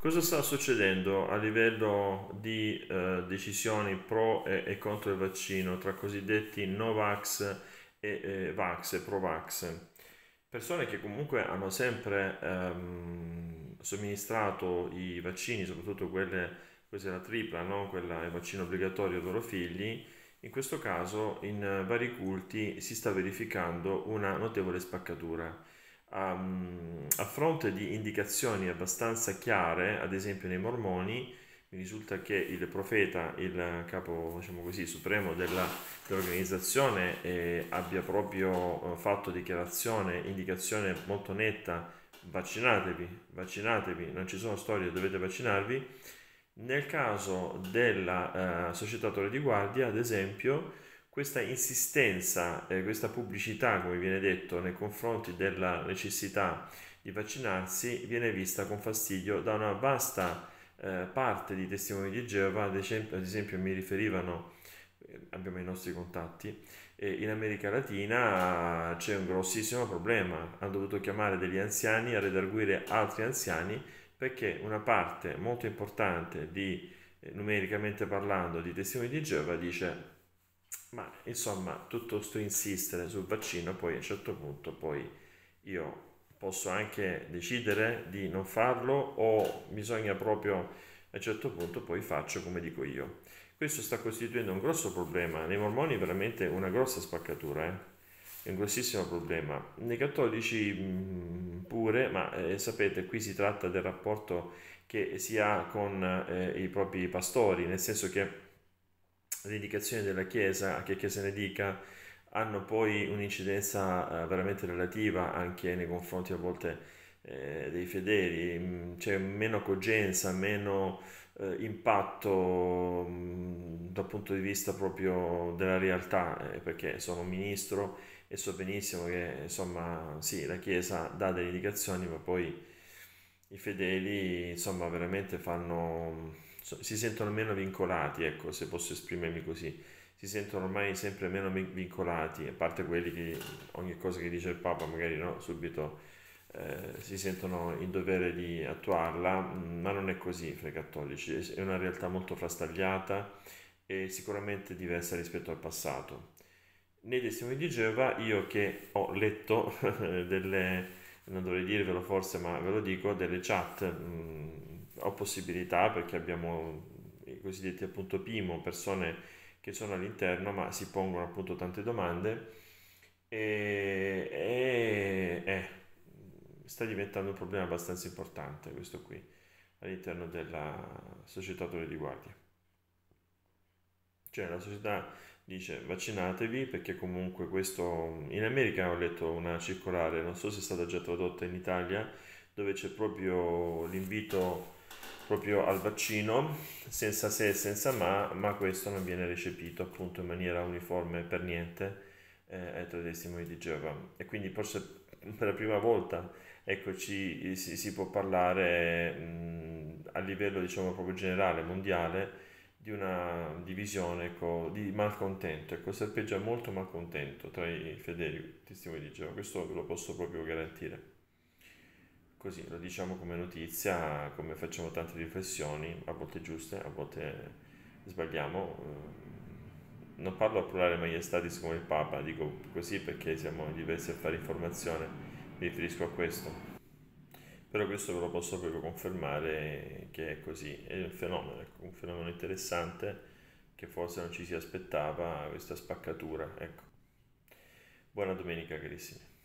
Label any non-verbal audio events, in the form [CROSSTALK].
Cosa sta succedendo a livello di eh, decisioni pro e, e, contro il vaccino tra cosiddetti Novax e, e Vax e Provax? Persone che comunque hanno sempre ehm, somministrato i vaccini, soprattutto quelle, questa è la tripla, no? quella è il vaccino obbligatorio ai loro figli, in questo caso in vari culti si sta verificando una notevole spaccatura um, a fronte di indicazioni abbastanza chiare, ad esempio nei mormoni, mi risulta che il profeta, il capo diciamo così, supremo della, dell'organizzazione, eh, abbia proprio eh, fatto dichiarazione, indicazione molto netta, vaccinatevi, vaccinatevi, non ci sono storie, dovete vaccinarvi. Nel caso della eh, società Torre di Guardia, ad esempio, questa insistenza, eh, questa pubblicità, come viene detto, nei confronti della necessità di vaccinarsi viene vista con fastidio da una vasta eh, parte di testimoni di Geova, ad esempio, ad esempio mi riferivano, eh, abbiamo i nostri contatti, in America Latina c'è un grossissimo problema, hanno dovuto chiamare degli anziani a redarguire altri anziani perché una parte molto importante di, eh, numericamente parlando, di testimoni di Geova dice ma insomma, tutto questo insistere sul vaccino, poi a un certo punto poi io posso anche decidere di non farlo o bisogna proprio a un certo punto poi faccio come dico io. Questo sta costituendo un grosso problema, nei mormoni veramente una grossa spaccatura, eh? è un grossissimo problema. Nei cattolici mm, pure, ma eh, sapete, qui si tratta del rapporto che si ha con eh, i propri pastori, nel senso che dedicazioni della Chiesa, a che che se ne dica, hanno poi un'incidenza eh, veramente relativa anche nei confronti a volte eh, dei fedeli, mm, c'è meno cogenza, meno eh, impatto mm, dal punto di vista proprio della realtà, perché sono un ministro e so benissimo che insomma sì, la Chiesa dà delle indicazioni, ma poi i fedeli insomma veramente fanno si sentono meno vincolati, ecco, se posso esprimermi così, si sentono ormai sempre meno vincolati, a parte quelli che ogni cosa che dice il Papa magari no, subito eh, si sentono in dovere di attuarla, mm, ma non è così fra i cattolici, è una realtà molto frastagliata e sicuramente diversa rispetto al passato. Nei testimoni di Geova io che ho letto [LAUGHS] delle, non dovrei dirvelo forse, ma ve lo dico, delle chat mm, ho possibilità perché abbiamo i cosiddetti appunto PIMO, persone che sono all'interno ma si pongono appunto tante domande e, e eh, sta diventando un problema abbastanza importante questo qui all'interno della società di guardia. Cioè la società dice vaccinatevi perché comunque questo in America ho letto una circolare, non so se è stata già tradotta in Italia, dove c'è proprio l'invito proprio al vaccino, senza se e senza ma, ma questo non viene recepito appunto in maniera uniforme per niente eh, tra i testimoni di Geova. E quindi forse per la prima volta eccoci, si, si, può parlare mh, a livello diciamo proprio generale, mondiale, di una divisione ecco, di malcontento, ecco, serpeggia molto malcontento tra i fedeli testimoni di Geova, questo ve lo posso proprio garantire così, lo diciamo come notizia, come facciamo tante riflessioni, a volte giuste, a volte sbagliamo. Ehm, non parlo a plurale maiestatis come il Papa, dico così perché siamo diversi a fare informazione, mi riferisco a questo. Però questo ve lo posso proprio confermare che è così, è un fenomeno, ecco, un fenomeno interessante che forse non ci si aspettava questa spaccatura. Ecco. Buona domenica carissimi.